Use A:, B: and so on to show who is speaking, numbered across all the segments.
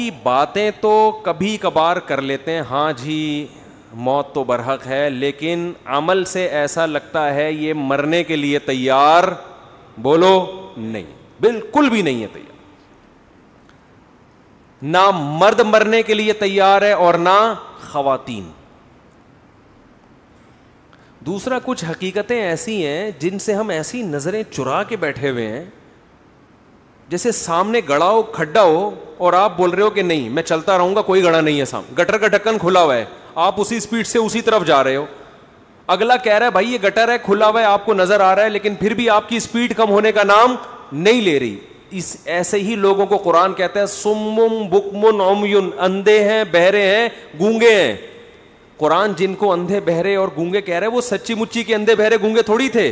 A: की बातें तो कभी कभार कर लेते हैं हाँ जी मौत तो बरहक है लेकिन अमल से ऐसा लगता है ये मरने के लिए तैयार बोलो नहीं बिल्कुल भी नहीं है तैयार ना मर्द मरने के लिए तैयार है और ना खातन दूसरा कुछ हकीकतें ऐसी हैं जिनसे हम ऐसी नज़रें चुरा के बैठे हुए हैं जैसे सामने गड़ा हो खड्डा हो और आप बोल रहे हो कि नहीं मैं चलता रहूंगा कोई गड़ा नहीं है साम गटर का ढक्कन खुला हुआ है आप उसी स्पीड से उसी तरफ जा रहे हो अगला कह रहा है भाई ये गटर है खुला हुआ है आपको नजर आ रहा है लेकिन फिर भी आपकी स्पीड कम होने का नाम नहीं ले रही इस ऐसे ही लोगों को कुरान कहते हैं सुमुम बुकमुन ओमयुन अंधे हैं बहरे हैं गूंगे हैं कुरान जिनको अंधे बहरे और गूंगे कह रहे हैं वो सच्ची मुच्ची के अंधे बहरे गूंगे थोड़ी थे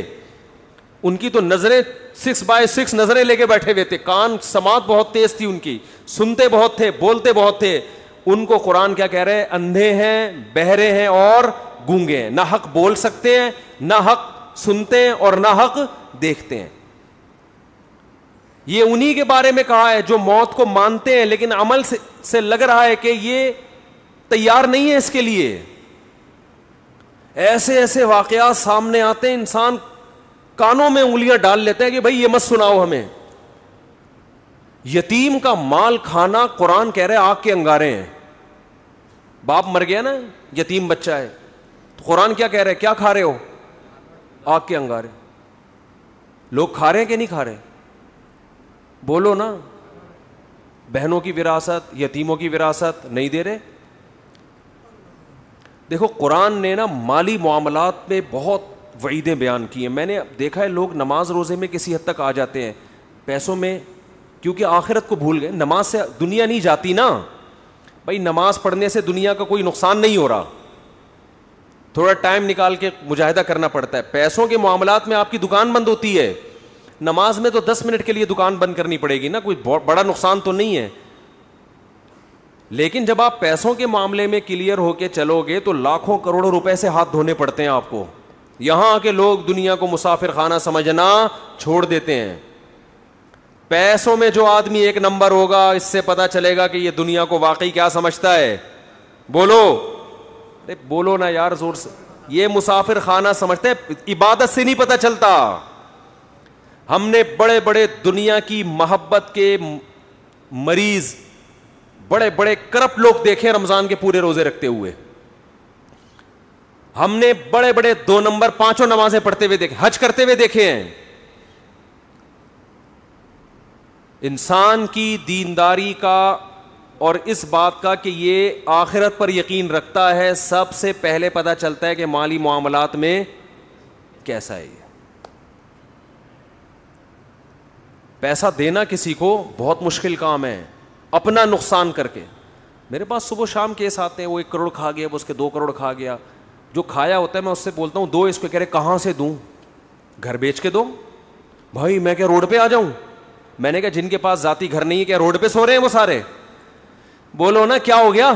A: उनकी तो नज़रें सिक्स बाय सिक्स नज़रें लेके बैठे हुए थे कान समात बहुत तेज थी उनकी सुनते बहुत थे बोलते बहुत थे उनको कुरान क्या कह रहे हैं अंधे हैं बहरे हैं और गूंगे हैं ना हक बोल सकते हैं ना हक सुनते हैं और ना हक देखते हैं ये उन्हीं के बारे में कहा है जो मौत को मानते हैं लेकिन अमल से, से लग रहा है कि ये तैयार नहीं है इसके लिए ऐसे ऐसे वाकयात सामने आते हैं इंसान कानों में उंगलियां डाल लेते हैं कि भाई ये मत सुनाओ हमें यतीम का माल खाना कुरान कह रहे आग के अंगारे हैं बाप मर गया ना यतीम बच्चा है तो कुरान क्या कह रहे है क्या खा रहे हो आग के अंगारे लोग खा रहे हैं कि नहीं खा रहे बोलो ना बहनों की विरासत यतीमों की विरासत नहीं दे रहे देखो कुरान ने ना माली मामलात में बहुत वईदें बयान की हैं मैंने देखा है लोग नमाज रोज़े में किसी हद तक आ जाते हैं पैसों में क्योंकि आखिरत को भूल गए नमाज से दुनिया नहीं जाती ना भाई नमाज पढ़ने से दुनिया का कोई नुकसान नहीं हो रहा थोड़ा टाइम निकाल के मुजाहिदा करना पड़ता है पैसों के मामला में आपकी दुकान बंद होती है नमाज में तो दस मिनट के लिए दुकान बंद करनी पड़ेगी ना कोई बड़ा नुकसान तो नहीं है लेकिन जब आप पैसों के मामले में क्लियर होके चलोगे तो लाखों करोड़ों रुपए से हाथ धोने पड़ते हैं आपको यहां के लोग दुनिया को मुसाफिर खाना समझना छोड़ देते हैं पैसों में जो आदमी एक नंबर होगा इससे पता चलेगा कि ये दुनिया को वाकई क्या समझता है बोलो अरे बोलो ना यार जोर से ये मुसाफिर खाना समझते इबादत से नहीं पता चलता हमने बड़े बड़े दुनिया की मोहब्बत के मरीज बड़े बड़े करप्ट लोग देखे रमजान के पूरे रोजे रखते हुए हमने बड़े बड़े दो नंबर पांचों नमाजें पढ़ते हुए देखे हज करते हुए देखे हैं इंसान की दीनदारी का और इस बात का कि ये आखिरत पर यकीन रखता है सबसे पहले पता चलता है कि माली मामलात में कैसा है ये पैसा देना किसी को बहुत मुश्किल काम है अपना नुकसान करके मेरे पास सुबह शाम केस आते हैं वो एक करोड़ खा गया वो उसके दो करोड़ खा गया जो खाया होता है मैं उससे बोलता हूँ दो इसको कह रहे कहाँ से दूँ घर बेच के दो भाई मैं क्या रोड पे आ जाऊं मैंने कहा जिनके पास जाति घर नहीं है क्या रोड पे सो रहे हैं वो सारे बोलो ना क्या हो गया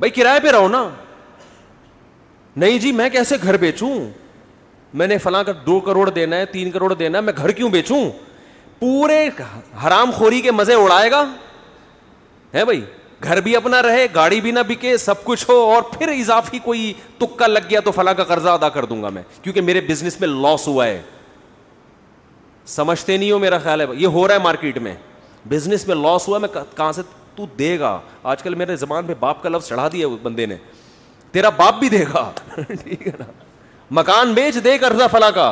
A: भाई किराए पे रहो ना नहीं जी मैं कैसे घर बेचूं मैंने फला का दो करोड़ देना है तीन करोड़ देना है मैं घर क्यों बेचूं पूरे हरामखोरी के मजे उड़ाएगा है भाई घर भी अपना रहे गाड़ी भी ना बिके सब कुछ हो और फिर इजाफी कोई तुक्का लग गया तो फला का कर्जा अदा कर दूंगा मैं क्योंकि मेरे बिजनेस में लॉस हुआ है समझते नहीं हो मेरा ख्याल है ये हो रहा है मार्केट में बिजनेस में लॉस हुआ मैं कहां से तू देगा आजकल मेरे जबान में बाप का लफ्ज चढ़ा दिया उस बंदे ने तेरा बाप भी देगा ठीक है ना मकान बेच दे कर्जा फला का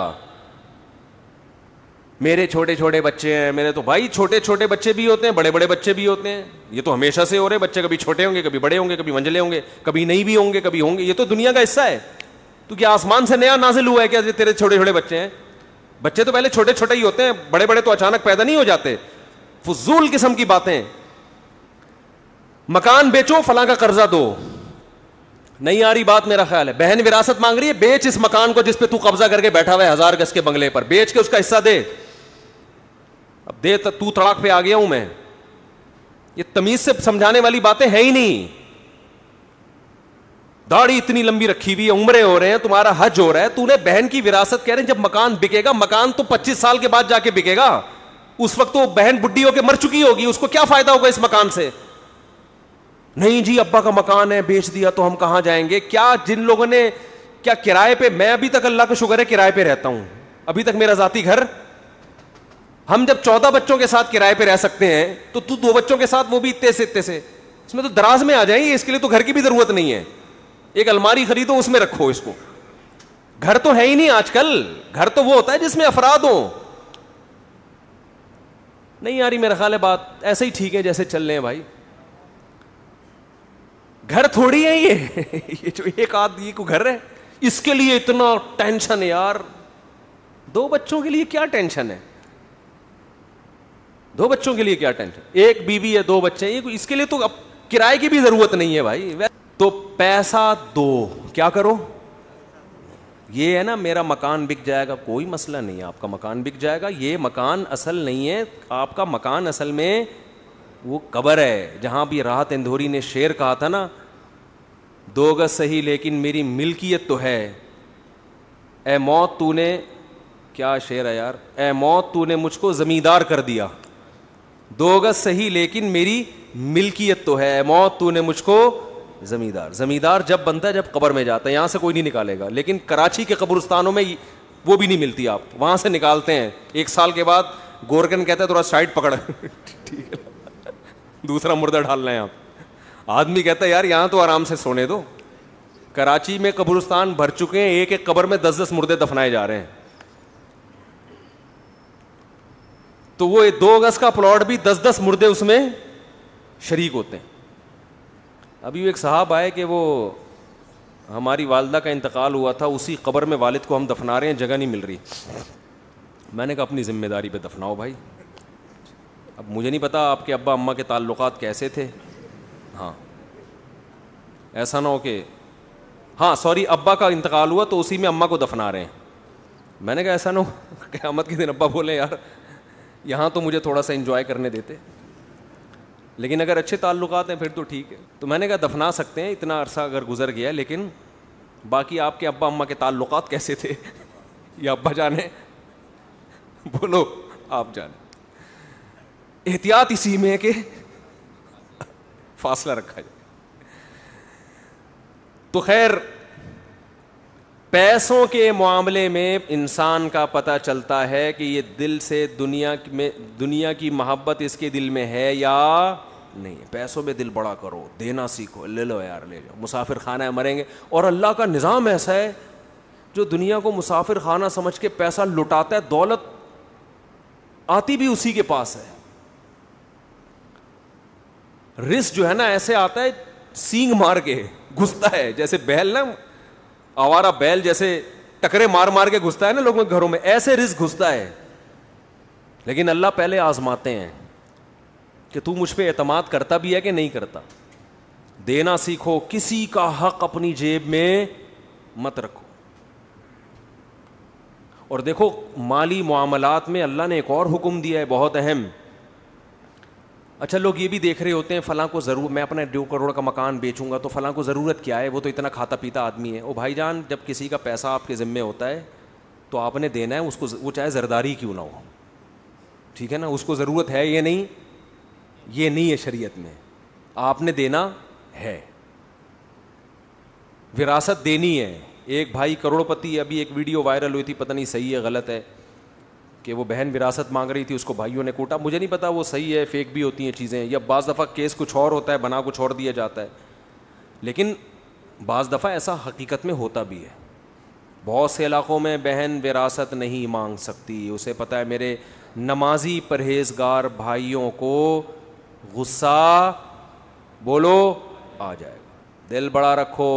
A: मेरे छोटे छोटे बच्चे हैं मेरे तो भाई छोटे छोटे बच्चे भी होते हैं बड़े बड़े बच्चे भी होते हैं ये तो हमेशा से हो रहे बच्चे कभी छोटे होंगे कभी बड़े होंगे कभी मंजिले होंगे कभी नहीं भी होंगे कभी होंगे ये तो दुनिया का हिस्सा है तो क्या आसमान से नया नाजिल हुआ है क्या तेरे छोटे छोटे बच्चे हैं बच्चे तो पहले छोटे छोटे ही होते हैं बड़े बड़े तो अचानक पैदा नहीं हो जाते फजूल किस्म की बातें मकान बेचो फला का कर्जा दो नहीं आ रही बात मेरा ख्याल है बहन विरासत मांग रही है बेच इस मकान को जिसपे तू कब्जा करके बैठा हुआ है हजार गज के बंगले पर बेच के उसका हिस्सा दे अब देर तो तू तड़ाक पे आ गया हूं मैं ये तमीज से समझाने वाली बातें है ही नहीं दाढ़ी इतनी लंबी रखी हुई है उम्रें हो रहे हैं तुम्हारा हज हो रहा है तूने बहन की विरासत कह रहे हैं जब मकान बिकेगा मकान तो 25 साल के बाद जाके बिकेगा उस वक्त तो बहन बुढ़ी होकर मर चुकी होगी उसको क्या फायदा होगा इस मकान से नहीं जी अब्बा का मकान है बेच दिया तो हम कहां जाएंगे क्या जिन लोगों ने क्या किराए पर मैं अभी तक अल्लाह का शुक्र है किराए पर रहता हूं अभी तक मेरा जाती घर हम जब चौदह बच्चों के साथ किराए पे रह सकते हैं तो तू दो बच्चों के साथ वो भी इतने से इतने से इसमें तो दराज में आ जाएंगे इसके लिए तो घर की भी जरूरत नहीं है एक अलमारी खरीदो उसमें रखो इसको घर तो है ही नहीं आजकल घर तो वो होता है जिसमें अफराद हो नहीं यारी मेरा ख्याल है बात ऐसे ही ठीक है जैसे चल रहे हैं भाई घर थोड़ी है ये ये जो एक आदमी को घर है इसके लिए इतना टेंशन यार दो बच्चों के लिए क्या टेंशन है दो बच्चों के लिए क्या टेंशन एक बीवी है दो बच्चे हैं इसके लिए तो अब किराए की भी जरूरत नहीं है भाई तो पैसा दो क्या करो ये है ना मेरा मकान बिक जाएगा कोई मसला नहीं है आपका मकान बिक जाएगा ये मकान असल नहीं है आपका मकान असल में वो कबर है जहां भी राहत इंदौरी ने शेर कहा था ना दो गज सही लेकिन मेरी मिल्कियत तो है ए मौत तूने क्या शेर है यार ए मौत तूने मुझको ज़मींदार कर दिया दो गज सही लेकिन मेरी मिल्कियत तो है मौत तू ने मुझको जमींदार जमींदार जब बनता है जब कबर में जाता है यहां से कोई नहीं निकालेगा लेकिन कराची के कब्रस्तानों में वो भी नहीं मिलती आप वहां से निकालते हैं एक साल के बाद गोरकन कहता है थोड़ा साइड पकड़ ठीक है दूसरा मुर्दा रहे हैं आप आदमी कहता है यार यहां तो आराम से सोने दो कराची में कब्रस्तान भर चुके हैं एक एक कबर में दस दस मुर्दे दफनाए जा रहे हैं तो वो ये दो गज का प्लॉट भी दस दस मुर्दे उसमें शरीक होते हैं अभी एक साहब आए कि वो हमारी वालदा का इंतकाल हुआ था उसी खबर में वालिद को हम दफना रहे हैं जगह नहीं मिल रही मैंने कहा अपनी ज़िम्मेदारी पर दफनाओ भाई अब मुझे नहीं पता आपके अब्बा अम्मा के ताल्लुक कैसे थे हाँ ऐसा ना हो कि हाँ सॉरी अब्बा का इंतकाल हुआ तो उसी में अम्मा को दफना रहे हैं मैंने कहा ऐसा ना हो क़्यामत के दिन अब्बा बोले यार यहाँ तो मुझे थोड़ा सा इन्जॉय करने देते लेकिन अगर अच्छे ताल्लुक हैं फिर तो ठीक है तो मैंने कहा दफना सकते हैं इतना अरसा अगर गुजर गया लेकिन बाकी आपके अब्बा अम्मा के ताल्लुक कैसे थे या अब्बा जाने बोलो आप जाने एहतियात इसी में है कि फासला रखा जाए तो खैर पैसों के मामले में इंसान का पता चलता है कि ये दिल से दुनिया में दुनिया की मोहब्बत इसके दिल में है या नहीं पैसों में दिल बड़ा करो देना सीखो ले लो यार ले लो मुसाफिर खाना है मरेंगे और अल्लाह का निज़ाम ऐसा है जो दुनिया को मुसाफिर खाना समझ के पैसा लुटाता है दौलत आती भी उसी के पास है रिस्क जो है ना ऐसे आता है सींग मार के घुसता है जैसे बहल ना आवारा बैल जैसे टकरे मार मार के घुसता है ना लोगों के घरों में ऐसे रिस्क घुसता है लेकिन अल्लाह पहले आजमाते हैं कि तू मुझ पर एतमाद करता भी है कि नहीं करता देना सीखो किसी का हक अपनी जेब में मत रखो और देखो माली मामलात में अल्लाह ने एक और हुक्म दिया है बहुत अहम अच्छा लोग ये भी देख रहे होते हैं फलां को ज़रूर मैं अपने दो करोड़ का मकान बेचूंगा तो फलां को ज़रूरत क्या है वो तो इतना खाता पीता आदमी है ओ भाईजान जब किसी का पैसा आपके ज़िम्मे होता है तो आपने देना है उसको वो चाहे जरदारी क्यों ना हो ठीक है ना उसको ज़रूरत है ये नहीं ये नहीं है शरीयत में आपने देना है विरासत देनी है एक भाई करोड़पति अभी एक वीडियो वायरल हुई थी पता नहीं सही है गलत है कि वो बहन विरासत मांग रही थी उसको भाइयों ने कूटा मुझे नहीं पता वो सही है फेक भी होती हैं चीज़ें या बज़ दफ़ा केस कुछ और होता है बना कुछ और दिया जाता है लेकिन बज़ दफ़ा ऐसा हकीकत में होता भी है बहुत से इलाक़ों में बहन विरासत नहीं मांग सकती उसे पता है मेरे नमाजी परहेजगार भाइयों को गुस्सा बोलो आ जाएगा दिल बड़ा रखो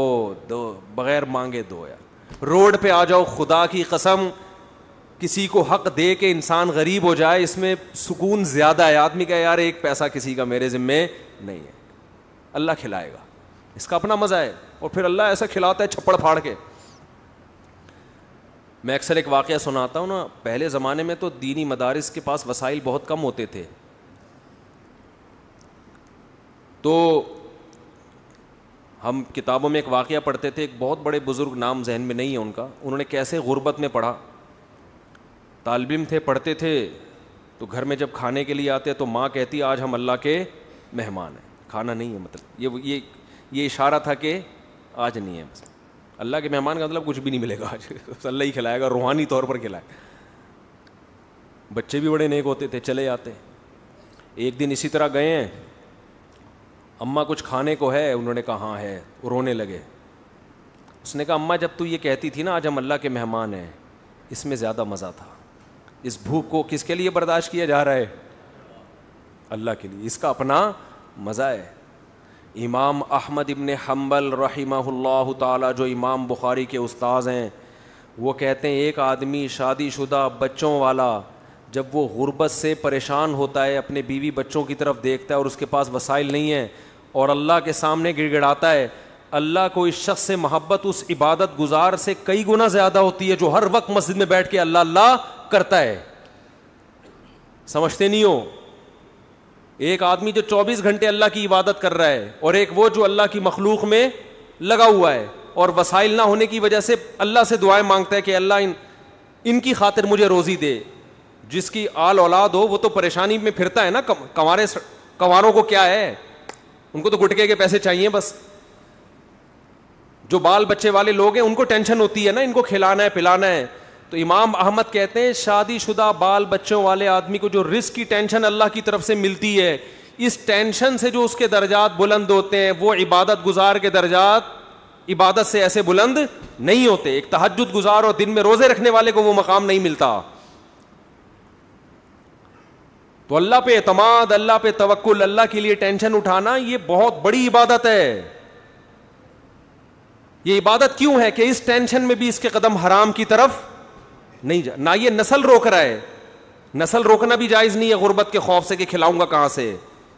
A: दो बग़ैर मांगे दो यार रोड पे आ जाओ खुदा की कसम किसी को हक दे के इंसान गरीब हो जाए इसमें सुकून ज़्यादा है आदमी का यार एक पैसा किसी का मेरे ज़िम्मे नहीं है अल्लाह खिलाएगा इसका अपना मज़ा है और फिर अल्लाह ऐसा खिलाता है छप्पड़ फाड़ के मैं अक्सर एक वाक़ सुनाता हूँ ना पहले ज़माने में तो दीनी मदारस के पास वसाइल बहुत कम होते थे तो हम किताबों में एक वाक़ पढ़ते थे एक बहुत बड़े बुज़ुर्ग नाम जहन में नहीं है उनका उन्होंने कैसे गुर्बत में पढ़ा तालबिम थे पढ़ते थे तो घर में जब खाने के लिए आते तो माँ कहती आज हम अल्लाह के मेहमान हैं खाना नहीं है मतलब ये ये ये इशारा था कि आज नहीं है बस अल्लाह के मेहमान का मतलब कुछ भी नहीं मिलेगा आज अल्लाह ही खिलाएगा रूहानी तौर पर खिलाए बच्चे भी बड़े नेक होते थे चले आते एक दिन इसी तरह गए हैं अम्मा कुछ खाने को है उन्होंने कहा हाँ है रोने लगे उसने कहा अम्मा जब तू ये कहती थी ना आज हम अल्लाह के मेहमान हैं इसमें ज़्यादा मज़ा था इस भूख को किसके लिए बर्दाश्त किया जा रहा है अल्लाह के लिए इसका अपना मज़ा है इमाम अहमद इबन हम्बल रहीमल्ला जो इमाम बुखारी के उस्ताद हैं वो कहते हैं एक आदमी शादी शुदा बच्चों वाला जब वो गुरबत से परेशान होता है अपने बीवी बच्चों की तरफ देखता है और उसके पास वसाइल नहीं है और अल्लाह के सामने गिड़गिड़ाता है अल्लाह को इस शख्स से मोहब्बत उस इबादत गुजार से कई गुना ज़्यादा होती है जो हर वक्त मस्जिद में बैठ के अल्लाह अल्लाह करता है समझते नहीं हो एक आदमी जो 24 घंटे अल्लाह की इबादत कर रहा है और एक वो जो अल्लाह की मखलूक में लगा हुआ है और वसाइल ना होने की वजह से अल्लाह से दुआएं मांगता है कि अल्लाह इन इनकी खातिर मुझे रोज़ी दे जिसकी आल औलाद हो वो तो परेशानी में फिरता है ना कंवारे कंवारों को क्या है उनको तो गुटके के पैसे चाहिए बस जो बाल बच्चे वाले लोग हैं उनको टेंशन होती है ना इनको खिलाना है पिलाना है तो इमाम अहमद कहते हैं शादी शुदा बाल बच्चों वाले आदमी को जो रिस्क की टेंशन अल्लाह की तरफ से मिलती है इस टेंशन से जो उसके दर्जात बुलंद होते हैं वो इबादत गुजार के दर्जात इबादत से ऐसे बुलंद नहीं होते एक तहजद गुजार और दिन में रोजे रखने वाले को वो मकाम नहीं मिलता तो अल्लाह पे अतमाद अल्लाह पे तवक्ल अल्लाह के लिए टेंशन उठाना ये बहुत बड़ी इबादत है ये इबादत क्यों है कि इस टेंशन में भी इसके कदम हराम की तरफ नहीं जा ना ये नस्ल रोक रहा है नस्ल रोकना भी जायज़ नहीं है गुरबत के खौफ से कि खिलाऊंगा कहां से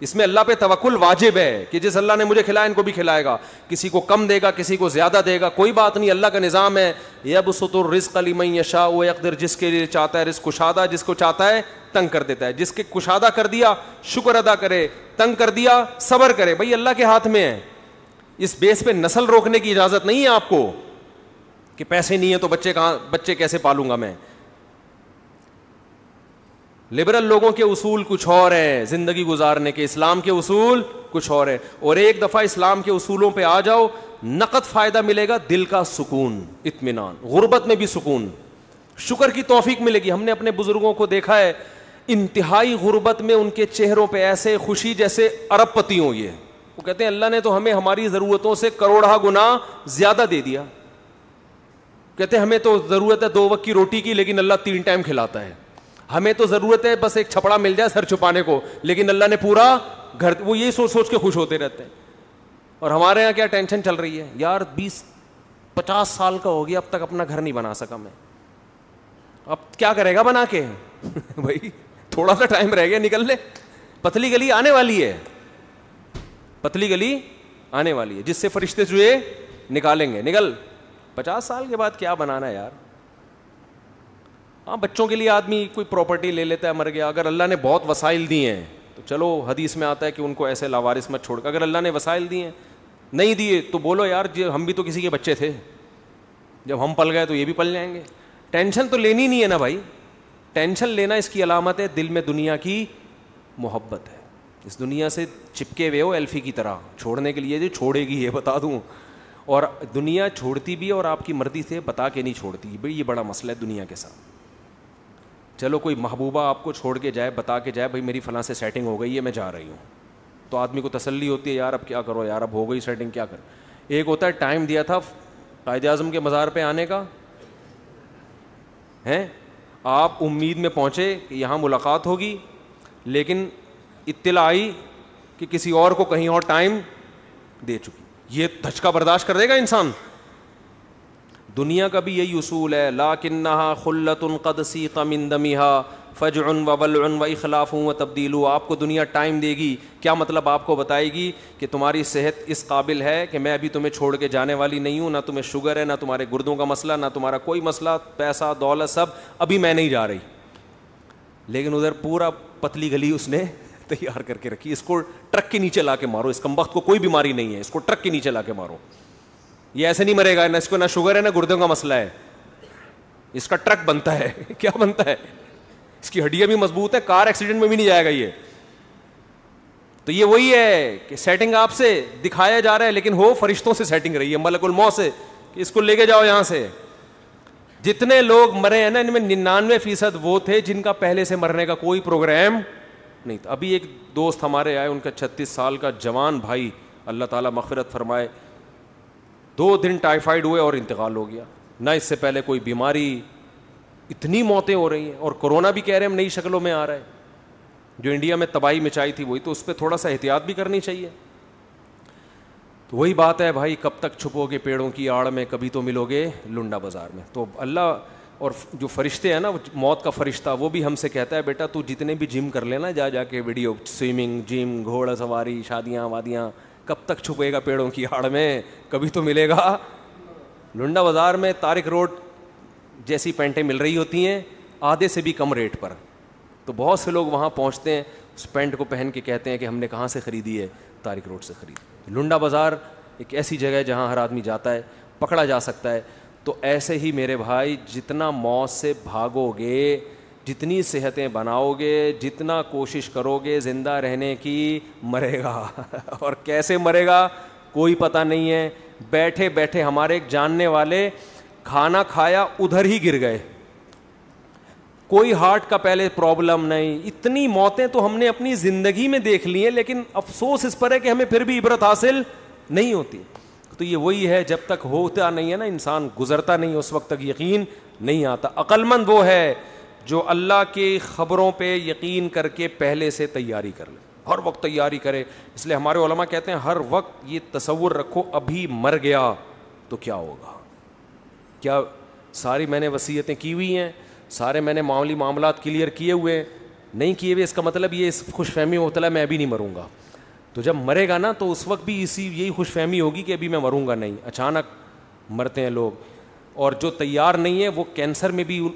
A: इसमें अल्लाह पे तवक्ल वाजिब है कि जिस अल्लाह ने मुझे खिलाया इनको भी खिलाएगा किसी को कम देगा किसी को ज़्यादा देगा कोई बात नहीं अल्लाह का निज़ाम है यब सतुर रिस्क अलीमई यशा वकदर जिसके लिए चाहता है रिस्क कुशादा जिसको चाहता है तंग कर देता है जिसके कुशादा कर दिया शुक्र अदा करे तंग कर दिया सबर करे भाई अल्लाह के हाथ में है इस बेस पर नस्ल रोकने की इजाज़त नहीं है आपको कि पैसे नहीं है तो बच्चे कहां बच्चे कैसे पालूंगा मैं लिबरल लोगों के उसूल कुछ और हैं जिंदगी गुजारने के इस्लाम के उसूल कुछ और हैं और एक दफ़ा इस्लाम के उसूलों पे आ जाओ नकद फ़ायदा मिलेगा दिल का सुकून इतमान गुर्बत में भी सुकून शुक्र की तोफीक मिलेगी हमने अपने बुज़ुर्गों को देखा है इंतहाई गुर्बत में उनके चेहरों पे ऐसे खुशी जैसे अरब पति हों ये वो कहते हैं अल्लाह ने तो हमें हमारी ज़रूरतों से करोड़ा गुना ज़्यादा दे दिया कहते हमें तो ज़रूरत है दो वक्त की रोटी की लेकिन अल्लाह तीन टाइम खिलाता है हमें तो ज़रूरत है बस एक छपड़ा मिल जाए सर छुपाने को लेकिन अल्लाह ने पूरा घर वो यही सोच सोच के खुश होते रहते हैं और हमारे यहाँ क्या टेंशन चल रही है यार बीस पचास साल का हो गया अब तक अपना घर नहीं बना सका मैं अब क्या करेगा बना के भाई थोड़ा सा टाइम रह गया निकल ले पतली गली आने वाली है पतली गली आने वाली है जिससे फरिश्ते जुए निकालेंगे निकल पचास साल के बाद क्या बनाना है यार हाँ बच्चों के लिए आदमी कोई प्रॉपर्टी ले लेता है मर गया अगर अल्लाह ने बहुत वसाइल दिए हैं तो चलो हदीस में आता है कि उनको ऐसे लावारिस मत छोड़कर अगर अल्लाह ने वसाइल दिए नहीं दिए तो बोलो यार जी हम भी तो किसी के बच्चे थे जब हम पल गए तो ये भी पल जाएंगे टेंशन तो लेनी नहीं है ना भाई टेंशन लेना इसकी अलामत है दिल में दुनिया की मोहब्बत है इस दुनिया से चिपके हुए हो एल्फी की तरह छोड़ने के लिए जो छोड़ेगी ये बता दूँ और दुनिया छोड़ती भी है और आपकी मर्जी से बता के नहीं छोड़ती भाई ये बड़ा मसला है दुनिया के साथ चलो कोई महबूबा आपको छोड़ के जाए बता के जाए भाई मेरी फलां से सेटिंग हो गई है मैं जा रही हूँ तो आदमी को तसली होती है यार अब क्या करो यार अब हो गई सेटिंग क्या कर एक होता है टाइम दिया था कायद अजम के मज़ार पर आने का हैं आप उम्मीद में पहुँचे कि यहाँ मुलाकात होगी लेकिन इत्तला आई कि किसी और को कहीं और टाइम दे चुकी ये धचका बर्दाश्त कर देगा इंसान दुनिया का भी यही असूल है ला किन्ना खुल्लतन कदसी तमिंदमिहा फ़जन वबलन व इखलाफ़ व तब्दीलू आपको दुनिया टाइम देगी क्या मतलब आपको बताएगी कि तुम्हारी सेहत इस काबिल है कि मैं अभी तुम्हें छोड़ के जाने वाली नहीं हूँ ना तुम्हें शुगर है ना तुम्हारे गुर्दों का मसला ना तुम्हारा कोई मसला पैसा दौलत सब अभी मैं नहीं जा रही लेकिन उधर पूरा पतली गली उसने तैयार करके रखी इसको ट्रक के नीचे ला के मारो इस कम को कोई बीमारी नहीं है इसको ट्रक के नीचे ला के मारो ये ऐसे नहीं मरेगा ना इसको ना शुगर है ना गुर्दों का मसला है इसका ट्रक बनता है क्या बनता है इसकी हड्डियां भी मजबूत है कार एक्सीडेंट में भी नहीं जाएगा ये तो ये वही है कि सेटिंग आपसे दिखाया जा रहा है लेकिन हो फरिश्तों से सेटिंग रही है मलकुल मौ से कि इसको लेके जाओ यहां से जितने लोग मरे हैं ना इनमें निन्यानवे फीसद वो थे जिनका पहले से मरने का कोई प्रोग्राम नहीं था अभी एक दोस्त हमारे आए उनका छत्तीस साल का जवान भाई अल्लाह ताला मफरत फरमाए दो दिन टाइफाइड हुए और इंतकाल हो गया ना इससे पहले कोई बीमारी इतनी मौतें हो रही हैं और कोरोना भी कह रहे हैं नई शक्लों में आ रहा है जो इंडिया में तबाही मिचाई थी वही तो उस पर थोड़ा सा एहतियात भी करनी चाहिए तो वही बात है भाई कब तक छुपोगे पेड़ों की आड़ में कभी तो मिलोगे लुंडा बाज़ार में तो अल्लाह और जो फरिश्ते हैं ना मौत का फरिश्ता वो भी हमसे कहता है बेटा तू जितने भी जिम कर लेना जा जाके वीडियो स्विमिंग जिम घोड़ा सवारी शादियाँ वादियाँ कब तक छुपेगा पेड़ों की आड़ में कभी तो मिलेगा लुंडा बाज़ार में तारिक रोड जैसी पैंटें मिल रही होती हैं आधे से भी कम रेट पर तो बहुत से लोग वहाँ पहुँचते हैं उस पेंट को पहन के कहते हैं कि हमने कहाँ से ख़रीदी है तारिक रोड से ख़रीदी लुंडा बाज़ार एक ऐसी जगह है जहाँ हर आदमी जाता है पकड़ा जा सकता है तो ऐसे ही मेरे भाई जितना मौत से भागोगे जितनी सेहतें बनाओगे जितना कोशिश करोगे ज़िंदा रहने की मरेगा और कैसे मरेगा कोई पता नहीं है बैठे बैठे हमारे एक जानने वाले खाना खाया उधर ही गिर गए कोई हार्ट का पहले प्रॉब्लम नहीं इतनी मौतें तो हमने अपनी ज़िंदगी में देख ली हैं लेकिन अफसोस इस पर है कि हमें फिर भी इबरत हासिल नहीं होती तो ये वही है जब तक होता नहीं है ना इंसान गुजरता नहीं उस वक्त तक यकीन नहीं आता अक्लमंद वो है जो अल्लाह के ख़बरों पर यकीन करके पहले से तैयारी कर ले हर वक्त तैयारी करे इसलिए हमारे ओलमा कहते हैं हर वक्त ये तस्वुर रखो अभी मर गया तो क्या होगा क्या सारी मैंने वसीयतें की हुई हैं सारे मैंने मामली मामला क्लियर किए हुए नहीं किए हुए इसका मतलब ये इस खुश फहमी होता है मैं अभी नहीं मरूँगा तो जब मरेगा ना तो उस वक्त भी इसी यही खुशफहमी होगी कि अभी मैं मरूंगा नहीं अचानक मरते हैं लोग और जो तैयार नहीं है वो कैंसर में भी उन,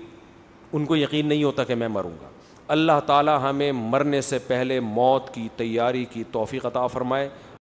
A: उनको यकीन नहीं होता कि मैं मरूंगा अल्लाह ताला हमें मरने से पहले मौत की तैयारी की तोफ़ी अता फ़रमाए